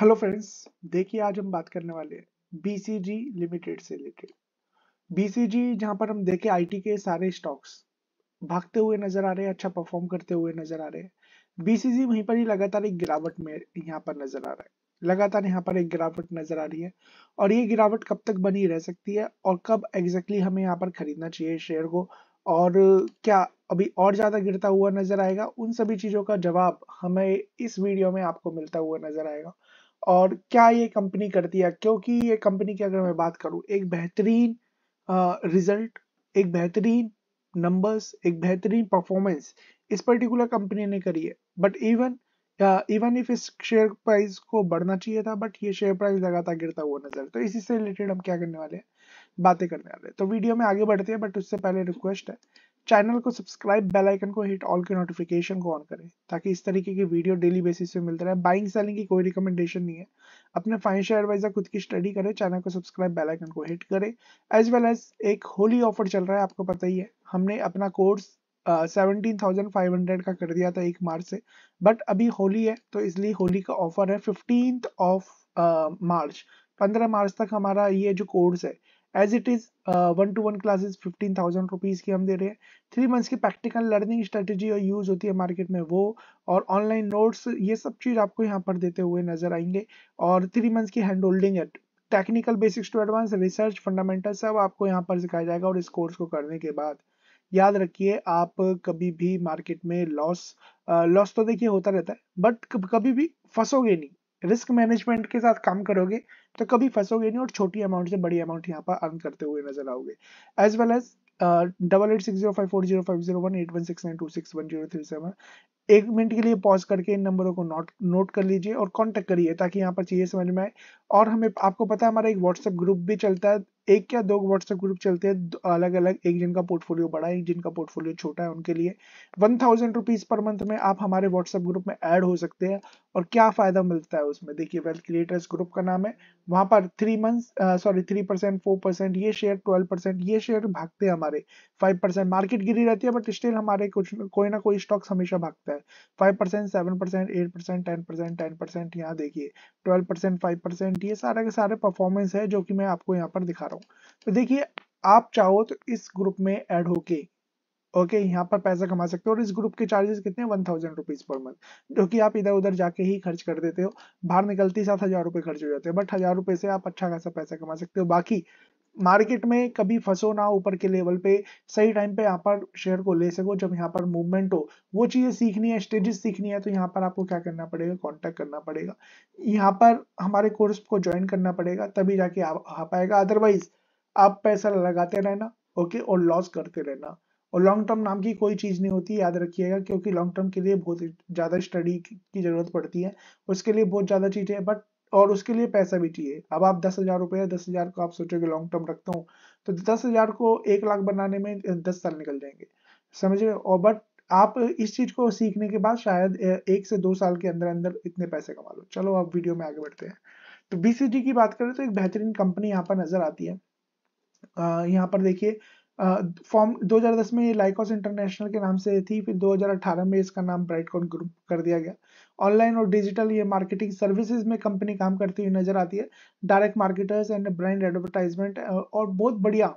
hello friends देखिए आज हम बात करने वाले हैं बीसीजी लिमिटेड से रिलेटेड बीसीजी जहां पर हम देखे आईटी के सारे स्टॉक्स भागते हुए नजर आ रहे हैं अच्छा परफॉर्म करते हुए नजर आ रहे हैं बीसीजी वहीं पर ही लगातार एक गिरावट में यहाँ पर नजर आ रहा है लगातार यहाँ पर एक गिरावट नजर आ रही है और ये गिरावट कब तक बनी रह सकती है और कब एग्जैक्टली हमें यहाँ पर खरीदना चाहिए शेयर को और क्या अभी और ज्यादा गिरता हुआ नजर आएगा उन सभी चीजों का जवाब हमें इस वीडियो में आपको मिलता हुआ नजर आएगा और क्या ये कंपनी करती है क्योंकि ये कंपनी की अगर मैं बात करूं एक बेहतरीन रिजल्ट एक बेहतरीन नंबर्स एक बेहतरीन परफॉर्मेंस इस पर्टिकुलर कंपनी ने करी है बट इवन इवन इफ इस शेयर प्राइस को बढ़ना चाहिए था बट ये शेयर प्राइस लगातार गिरता हुआ नजर तो इसी से रिलेटेड हम क्या करने वाले हैं बातें करने वाले हैं तो वीडियो में आगे बढ़ते हैं बट उससे पहले रिक्वेस्ट है चैनल को सब्सक्राइब बेल आइकन को हिट ऑल के नोटिफिकेशन को ऑन करें ताकि इस तरीके की वीडियो डेली बेसिस पे मिलते रहे बाइंग सेलिंग की कोई रिकमेंडेशन नहीं है अपने फाइनेंशियल एडवाइजर खुद की स्टडी करें चैनल को सब्सक्राइब बेल आइकन को हिट करें एज वेल एज एक होली ऑफर चल रहा है आपको पता ही है हमने अपना course seventeen thousand five hundred का कर दिया था एक मार्च से बट अभी होली है तो इसलिए होली का ऑफर है फिफ्टींथ ऑफ मार्च पंद्रह मार्च तक हमारा ये जो कोर्स है as it is one to one classes fifteen thousand rupees की हम दे रहे हैं थ्री मंथ्स की प्रैक्टिकल लर्निंग स्ट्रेटेजी और यूज़ होती है मार्केट में वो और ऑनलाइन नोट्स ये सब चीज़ आपको यहाँ पर देते हुए नजर आएंगे और थ्री मंथ्स की hand holding at technical basics to advance research fundamental सब आपको यहाँ पर सिखाया जाएगा और इस कोर्स को करने के बाद याद रखिए आप कभी भी मार्केट में लॉस लॉस uh, तो देखिए होता रहता है बट कभी भी फंसोगे नहीं रिस्क मैनेजमेंट के साथ काम करोगे तो कभी फंसोगे नहीं और छोटी अमाउंट से बड़ी अमाउंट यहाँ पर अर्न करते हुए नजर आओगे as well as double eight six zero five four zero five zero one eight one six nine two six one zero three seven एक मिनट के लिए पॉज करके इन नंबरों को नोट नोट कर लीजिए और कांटेक्ट करिए ताकि यहाँ पर चीज़ें समझ में आए और हमें आपको पता है हमारा एक व्हाट्सएप ग्रुप भी चलता है एक या दो व्हाट्सएप ग्रुप चलते हैं अलग अलग एक जिनका पोर्टफोलियो बड़ा है एक जिनका पोर्टफोलियो छोटा है उनके लिए one thousand rupees per month में आप हमारे व्हाट्सएप ग्रुप में ऐड हो सकते हैं और क्या फायदा मिलता है उसमें देखिए वेल्थ क्रिएटर्स ग्रुप का नाम है वहां पर three month sorry three percent four percent ये शेयर ट्वेल्व परसेंट ये शेयर भागते हैं हमारे फाइव परसेंट मार्केट गिरी रहती है बट स्टिल हमारे कुछ कोई ना कोई स्टॉक्स हमेशा भागता है five percent seven percent eight percent ten percent ten percent यहाँ देखिए ट्वेल्व परसेंट फाइव परसेंट ये सारे के सारे परफॉर्मेंस है जो कि मैं आपको यहाँ पर दिखा रहा हूँ रहा हूँ तो देखिए आप चाहो तो इस ग्रुप में ऐड होके ओके okay, यहाँ पर पैसा कमा सकते हो और इस ग्रुप के चार्जेस कितने one thousand rupees per month जो कि आप इधर उधर जाके ही खर्च कर देते हो बाहर निकलते ही सात हजार रुपए खर्च हो जाते हैं बट हजार रुपए से आप अच्छा खासा पैसा कमा सकते हो बाकी मार्केट में कभी फंसो ना ऊपर के लेवल पे सही टाइम पे यहाँ पर शेयर को ले सको जब यहाँ पर मूवमेंट हो वो चीजें सीखनी है स्टेजेस सीखनी है तो यहाँ पर आपको क्या करना पड़ेगा कांटेक्ट करना पड़ेगा यहाँ पर हमारे कोर्स को ज्वाइन करना पड़ेगा तभी जाके आ, आ पाएगा अदरवाइज आप पैसा लगाते रहना ओके और लॉस करते रहना और लॉन्ग टर्म नाम की कोई चीज़ नहीं होती याद रखिएगा क्योंकि लॉन्ग टर्म के लिए बहुत ज़्यादा स्टडी की ज़रूरत पड़ती है उसके लिए बहुत ज़्यादा चीज़ें बट और उसके लिए पैसा भी चाहिए अब आप दस हजार रुपए दस हजार को आप सोचोगे लॉन्ग टर्म रखता हूँ तो दस हजार को एक लाख बनाने में दस साल निकल जाएंगे समझ रहे और बट आप इस चीज को सीखने के बाद शायद एक से दो साल के अंदर अंदर इतने पैसे कमा लो चलो आप वीडियो में आगे बढ़ते हैं तो बीसीजी की बात करें तो एक बेहतरीन कंपनी यहाँ पर नजर आती है यहाँ पर देखिए फॉर्म 2010 में ये लाइकॉस इंटरनेशनल के नाम से थी फिर 2018 में इसका नाम ब्राइटकॉन ग्रुप कर दिया गया ऑनलाइन और डिजिटल ये मार्केटिंग सर्विसेज में कंपनी काम करती हुई नजर आती है direct marketers and brand advertisement और बहुत बढ़िया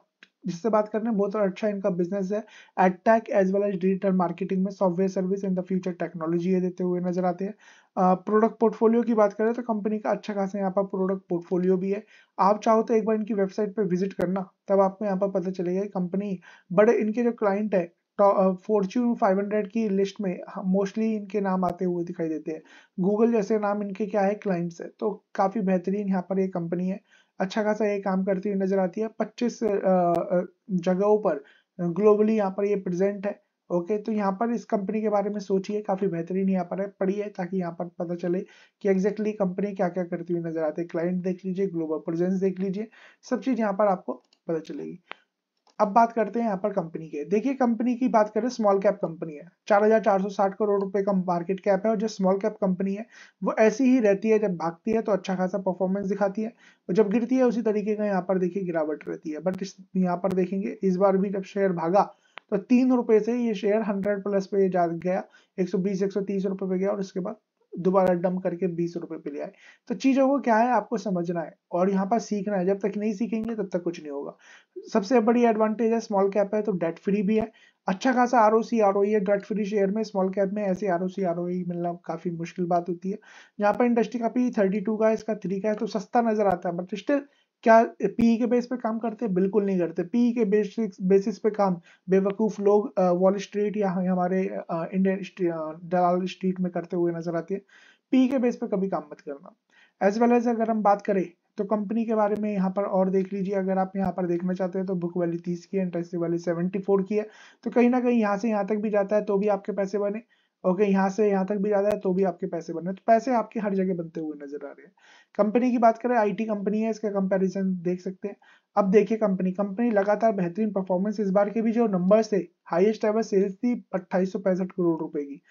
जिससे बात करने बहुत अच्छा इनका बिजनेस है edtech as well as digital marketing में software service in the future technology ये देते हुए नजर आते हैं प्रोडक्ट पोर्टफोलियो की बात करें तो कंपनी का अच्छा खासा यहाँ पर प्रोडक्ट पोर्टफोलियो भी है आप चाहो तो एक बार इनकी वेबसाइट पर विजिट करना तब आपको यहाँ पर पता चलेगा कंपनी बड़े इनके जो क्लाइंट है फॉर्च्यून हंड्रेड की लिस्ट में मोस्टली इनके नाम आते हुए दिखाई देते हैं गूगल जैसे नाम इनके क्या है क्लाइंट्स है तो काफ़ी बेहतरीन यहाँ पर ये कंपनी है अच्छा खासा ये काम करती हुई नजर आती है 25 जगहों पर ग्लोबली यहाँ पर ये प्रेजेंट है ओके तो यहाँ पर इस कंपनी के बारे में सोचिए काफी बेहतरीन यहाँ पर है है ताकि यहाँ पर पता चले कि एग्जैक्टली कंपनी क्या क्या करती हुई नजर आती है क्लाइंट देख लीजिए ग्लोबल प्रेजेंस देख लीजिए सब चीज यहाँ पर आपको पता चलेगी अब बात करते हैं यहाँ पर कंपनी के देखिए कंपनी की बात करें स्मॉल कैप कंपनी है चार चार हजार सौ साठ करोड़ रुपए का मार्केट कैप है और जो स्मॉल कैप कंपनी है वो ऐसी ही रहती है जब भागती है तो अच्छा खासा परफॉर्मेंस दिखाती है और जब गिरती है उसी तरीके का यहाँ पर देखिए गिरावट रहती है बट यहाँ पर देखेंगे इस बार भी जब शेयर भागा तो तीन रुपए से ये शेयर हंड्रेड प्लस पे जा गया एक सौ बीस एक सौ तीस रुपए पे गया और इसके बाद दोबारा डम करके बीस रुपए पे ले आए तो चीजों को क्या है आपको समझना है और यहाँ पर सीखना है जब तक नहीं सीखेंगे तब तक कुछ नहीं होगा सबसे बड़ी एडवांटेज है स्मॉल कैप है तो डेट फ्री भी है अच्छा खासा आर ओ सी आर ओ है डेट फ्री शेयर में स्मॉल कैप में ऐसे आर ओ सी आर ओ मिलना काफी मुश्किल बात होती है यहाँ पर इंडस्ट्री काफी थर्टी टू का इसका थ्री का है तो सस्ता नजर आता है बट स्टिल क्या पीई के बेस पे काम करते हैं बिल्कुल नहीं करते पीई के बेसिक्स बेसिस पे काम बेवकूफ़ लोग वॉल स्ट्रीट या हाँ, हमारे इंडियन दलाल स्ट्रीट में करते हुए नजर आते हैं पीई के बेस पे कभी काम मत करना एज वेल एज अगर हम बात करें तो कंपनी के बारे में यहाँ पर और देख लीजिए अगर आप यहाँ पर देखना चाहते हैं तो बुक वैल्यू तीस की है इंटरेस्ट वैल्यू सेवेंटी फोर की है तो कहीं ना कहीं यहाँ से यहाँ तक भी जाता है तो भी आपके पैसे बने ओके okay, यहाँ से यहाँ तक भी ज्यादा है तो भी आपके पैसे बन रहे हैं तो पैसे आपके हर जगह बनते हुए नजर आ रहे हैं कंपनी की बात करें आईटी कंपनी है इसका कंपैरिजन देख सकते हैं अब देखिए कंपनी कंपनी लगातार बेहतरीन परफॉर्मेंस इस बार के भी जो नंबर थे हाईएस्ट एवर सेल्स थी अट्ठाईस करोड़ रुपए की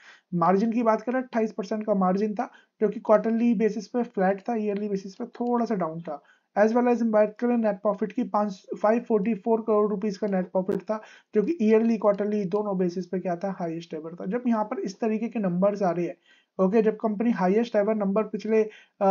मार्जिन की बात करें अट्ठाईस परसेंट का मार्जिन था जो की क्वार्टरली बेसिस पे फ्लैट था ईयरली बेसिस पे थोड़ा सा डाउन था एज वेल एज करें नेट प्रॉफिट की पांच five forty four crore rupees का नेट प्रॉफिट था जो कि ईयरली क्वार्टरली दोनों बेसिस पे क्या था हाईएस्ट एवर था जब यहाँ पर इस तरीके के नंबर्स आ रहे हैं ओके जब कंपनी हाइएस्ट एवर नंबर पिछले आ,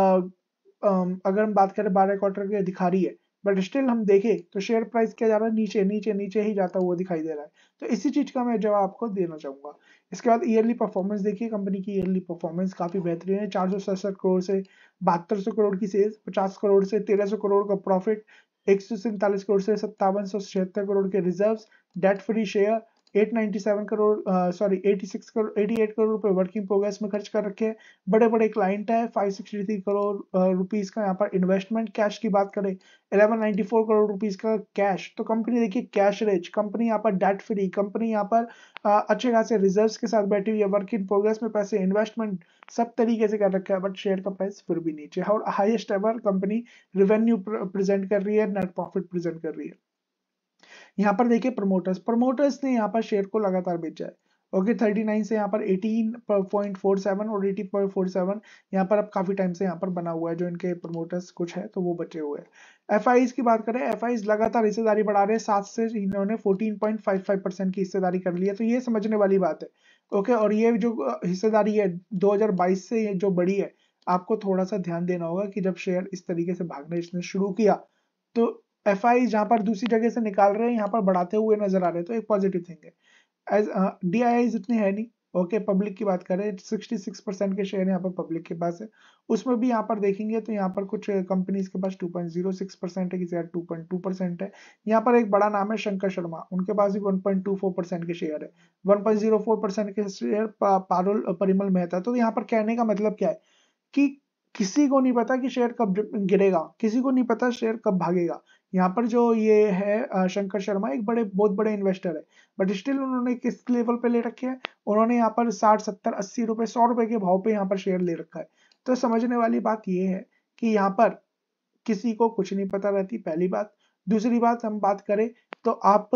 आ, अगर हम बात करें बारह क्वार्टर के दिखा रही है बट स्टिल हम देखें तो शेयर प्राइस क्या जा रहा है नीचे नीचे नीचे ही जाता हुआ दिखाई दे रहा है तो इसी चीज़ का मैं जवाब आपको देना चाहूंगा इसके बाद ईयरली परफॉर्मेंस देखिए कंपनी की ईयरली परफॉर्मेंस काफ़ी बेहतरीन है चार करोड़ से बहत्तर करोड़ की सेल्स पचास करोड़ से तेरह करोड़ का प्रॉफिट एक करोड़ से सत्तावन करोड़ के reserve debt free share 897 crore sorry 86 crore 88 crore रुपए वर्किंग प्रोग्रेस में खर्च कर रखे हैं बड़े बड़े क्लाइंट है 563 करोड़ रुपीस का यहाँ पर इन्वेस्टमेंट कैश की बात करें 1194 करोड़ रुपीस का कैश तो कंपनी देखिए कैश रिच कंपनी यहाँ पर डेट फ्री कंपनी यहाँ पर uh, अच्छे खासे रिजर्व के साथ बैठी हुई है वर्क इन प्रोग्रेस में पैसे इन्वेस्टमेंट सब तरीके से कर रखा है बट शेयर का प्राइस फिर भी नीचे और highest ever company revenue present कर रही है नेट प्रॉफिट प्रेजेंट कर रही है यहाँ पर देखिए प्रमोटर्स प्रमोटर्स ने यहाँ पर शेयर को लगातार बेचा है ओके थर्टी नाइन से यहाँ पर एटीन पॉइंट फोर सेवन और पॉइंट फोर सेवन यहाँ पर अब काफी टाइम से यहाँ पर बना हुआ है जो इनके प्रमोटर्स कुछ है तो वो बचे हुए हैं एफ की बात करें एफ लगातार हिस्सेदारी बढ़ा रहे हैं सात से इन्होंने fourteen point five five percent की हिस्सेदारी कर ली है तो ये समझने वाली बात है ओके और ये जो हिस्सेदारी है दो से जो बड़ी है आपको थोड़ा सा ध्यान देना होगा कि जब शेयर इस तरीके से भागने इसने शुरू किया तो एफ आई जहां पर दूसरी जगह से निकाल रहे हैं यहाँ पर बढ़ाते हुए नजर आ रहे हैं तो एक पॉजिटिव थिंग है एज डी आई आई इतनी है नहीं ओके okay, पब्लिक की बात करें 66 परसेंट के शेयर यहाँ पर पब्लिक के पास है उसमें भी यहाँ पर देखेंगे तो यहाँ पर कुछ कंपनीज के पास 2.06 परसेंट है किसी टू पॉइंट टू परसेंट है यहाँ पर एक बड़ा नाम है शंकर शर्मा उनके पास भी 1.24 परसेंट के शेयर है 1.04 परसेंट के शेयर पारुल परिमल मेहता तो यहाँ पर कहने का मतलब क्या है कि किसी को नहीं पता कि शेयर कब गिरेगा किसी को नहीं पता शेयर कब भागेगा यहाँ पर जो ये है शंकर शर्मा एक बड़े बहुत बड़े इन्वेस्टर है बट स्टिल उन्होंने किस लेवल पे ले रखे हैं उन्होंने यहाँ पर साठ सत्तर अस्सी रुपए सौ रुपए के भाव पे यहाँ पर शेयर ले रखा है तो समझने वाली बात ये है कि यहाँ पर किसी को कुछ नहीं पता रहती पहली बात दूसरी बात हम बात करें तो आप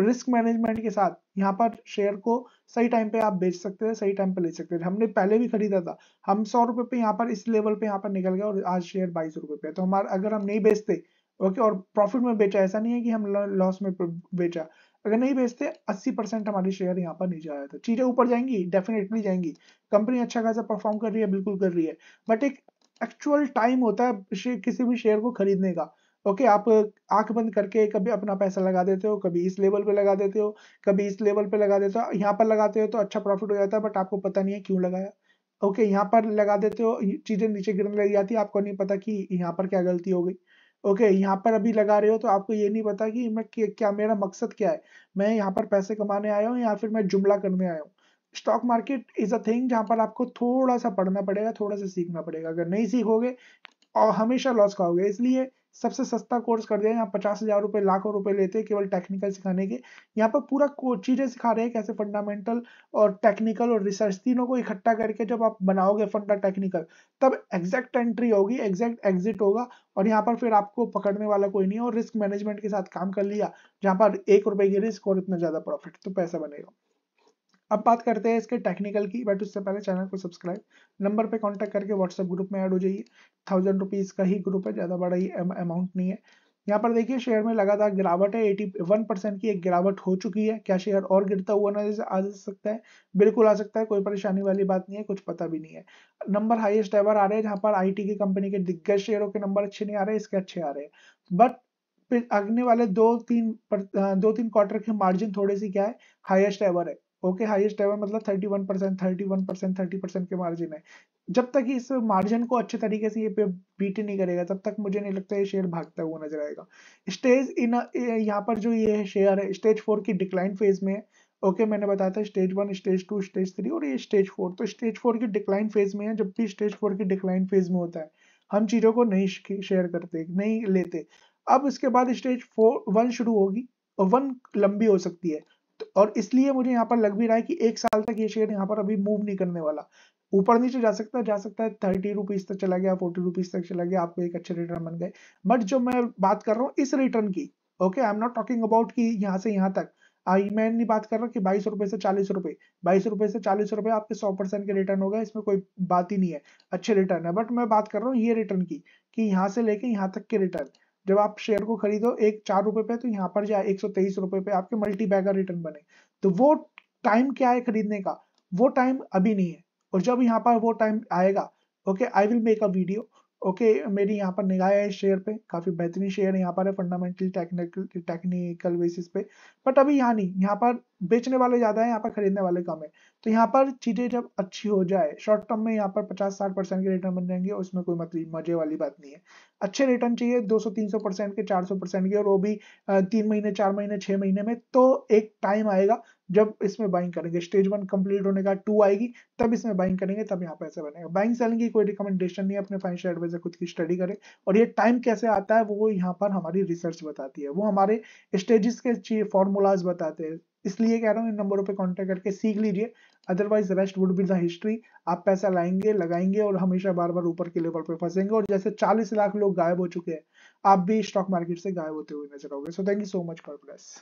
रिस्क मैनेजमेंट के साथ यहाँ पर शेयर को सही टाइम पे आप बेच सकते थे सही टाइम पे ले सकते थे हमने पहले भी खरीदा था हम सौ रुपए पे यहाँ पर इस लेवल पे यहाँ पर निकल गए और आज शेयर बाईस रुपए पे तो हमारा अगर हम नहीं बेचते ओके और प्रॉफिट में बेचा ऐसा नहीं है कि हम लॉस में बेचा अगर नहीं बेचते 80 परसेंट हमारे शेयर यहाँ पर नीचे आया था चीजें ऊपर जाएंगी डेफिनेटली जाएंगी कंपनी अच्छा खासा परफॉर्म कर रही है बिल्कुल कर रही है बट एक एक्चुअल टाइम होता है किसी भी शेयर को खरीदने का ओके okay, आप आंख बंद करके कभी अपना पैसा लगा देते हो कभी इस लेवल पे लगा देते हो कभी इस लेवल पे लगा देते हो यहाँ पर लगाते हो तो अच्छा प्रॉफिट हो जाता है बट आपको पता नहीं है क्यों लगाया ओके okay, यहाँ पर लगा देते हो चीजें नीचे गिरने लग जाती है आपको नहीं पता कि यहाँ पर क्या गलती हो गई ओके okay, यहाँ पर अभी लगा रहे हो तो आपको ये नहीं पता कि मैं क्या मेरा मकसद क्या है मैं यहाँ पर पैसे कमाने आया हूँ या फिर मैं जुमला करने आया हूँ stock market is a thing जहाँ पर आपको थोड़ा सा पढ़ना पड़ेगा थोड़ा सा सीखना पड़ेगा अगर नहीं सीखोगे और हमेशा लॉस खाओगे इसलिए सबसे सस्ता कोर्स कर दिया यहाँ पचास हज़ार रुपए लाखों रुपए लेते हैं केवल टेक्निकल सिखाने के यहाँ पर पूरा चीज़ें सिखा रहे हैं कैसे फंडामेंटल और टेक्निकल और रिसर्च तीनों को इकट्ठा करके जब आप बनाओगे फंडा टेक्निकल तब एग्जैक्ट एंट्री होगी एग्जैक्ट एग्जिट होगा और यहाँ पर फिर आपको पकड़ने वाला कोई नहीं है और रिस्क मैनेजमेंट के साथ काम कर लिया जहाँ पर एक रुपए की रिस्क और इतना ज़्यादा प्रॉफिट तो पैसा बनेगा अब बात करते हैं इसके टेक्निकल की बट उससे पहले चैनल को सब्सक्राइब नंबर पे कांटेक्ट करके व्हाट्सएप ग्रुप में ऐड हो जाइए थाउजेंड रुपीज़ का ही ग्रुप है ज़्यादा बड़ा ही अमाउंट नहीं है यहाँ पर देखिए शेयर में लगातार गिरावट है एटी वन परसेंट की एक गिरावट हो चुकी है क्या शेयर और गिरता हुआ नजर आ सकता है बिल्कुल आ सकता है कोई परेशानी वाली बात नहीं है कुछ पता भी नहीं है नंबर हाईएस्ट एवर आ रहे हैं जहाँ पर आईटी की कंपनी के दिग्गज शेयरों के नंबर अच्छे नहीं आ रहे इसके अच्छे आ रहे हैं बट फिर वाले दो तीन दो तीन क्वार्टर के मार्जिन थोड़े सी क्या है हाइएस्ट एवर है ओके हाईएस्ट एवर मतलब 31 31% 30% परसेंट के मार्जिन है जब तक इस मार्जिन को अच्छे तरीके से ये पे बीट नहीं करेगा तब तक मुझे नहीं लगता ये शेयर भागता हुआ नजर आएगा स्टेज इन यहाँ पर जो ये शेयर है स्टेज फोर की डिक्लाइन फेज में ओके okay, मैंने बताया था stage one stage two stage three और ये स्टेज फोर तो स्टेज फोर की डिक्लाइन फेज में है जब भी स्टेज फोर की डिक्लाइन फेज में होता है हम चीज़ों को नहीं शेयर करते नहीं लेते अब इसके बाद स्टेज फोर वन शुरू होगी और वन लंबी हो सकती है और इसलिए मुझे यहाँ पर लग भी रहा है कि एक साल तक ये शेयर यहाँ पर अभी मूव नहीं करने वाला ऊपर नीचे जा सकता है जा सकता है थर्टी रुपीज तक चला गया फोर्टी रुपीज तक चला गया आपको एक अच्छे रिटर्न बन गए बट जो मैं बात कर रहा हूँ इस रिटर्न की okay I am not talking about की यहाँ से यहाँ तक आई मैं नहीं बात कर रहा कि बाईस रुपए से चालीस रुपए बाईस रुपए से चालीस रुपए आपके सौ परसेंट के रिटर्न होगा इसमें कोई बात ही नहीं है अच्छे रिटर्न है बट मैं बात कर रहा हूँ ये रिटर्न की कि यहाँ से लेके यहाँ तक के रिटर्न जब आप शेयर को खरीदो एक चार रुपए पे तो यहाँ पर जाए एक सौ तेईस रुपए पे आपके मल्टी बैगर रिटर्न बने तो वो टाइम क्या है खरीदने का वो टाइम अभी नहीं है और जब यहाँ पर वो टाइम आएगा okay I will make a video okay okay, मेरी यहाँ पर निगाह है शेयर पे काफी बेहतरीन शेयर यहाँ पर है फंडामेंटल टेक्निकल टेक्निकल बेसिस पे बट अभी यहाँ नहीं यहाँ पर बेचने वाले ज्यादा है यहाँ पर खरीदने वाले कम है तो यहाँ पर चीजें जब अच्छी हो जाए शॉर्ट टर्म में यहाँ पर 50-60 परसेंट के रिटर्न बन जाएंगे उसमें कोई मतलब मजे वाली बात नहीं है अच्छे रिटर्न चाहिए 200-300 परसेंट के 400 परसेंट के और वो भी तीन महीने चार महीने छह महीने में तो एक टाइम आएगा जब इसमें बाइंग करेंगे स्टेज वन कंप्लीट होने का टू आएगी तब इसमें बाइंग करेंगे तब यहाँ पैसे बनेगा बाइंग सेलिंग की कोई रिकमेंडेशन नहीं अपने फाइनेंशियल एडवाइजर खुद की स्टडी करें और ये टाइम कैसे आता है वो यहाँ पर हमारी रिसर्च बताती है वो हमारे स्टेजेस के फॉर्मूलाज बताते हैं इसलिए कह रहा हूँ इन नंबरों पर कॉन्टेक्ट करके सीख लीजिए otherwise rest would be the history आप पैसा लाएंगे लगाएंगे और हमेशा बार बार ऊपर के लेवल पर फंसेंगे और जैसे चालीस लाख लोग गायब हो चुके हैं आप भी स्टॉक मार्केट से गायब होते हुए नजर आओगे so thank you so much God bless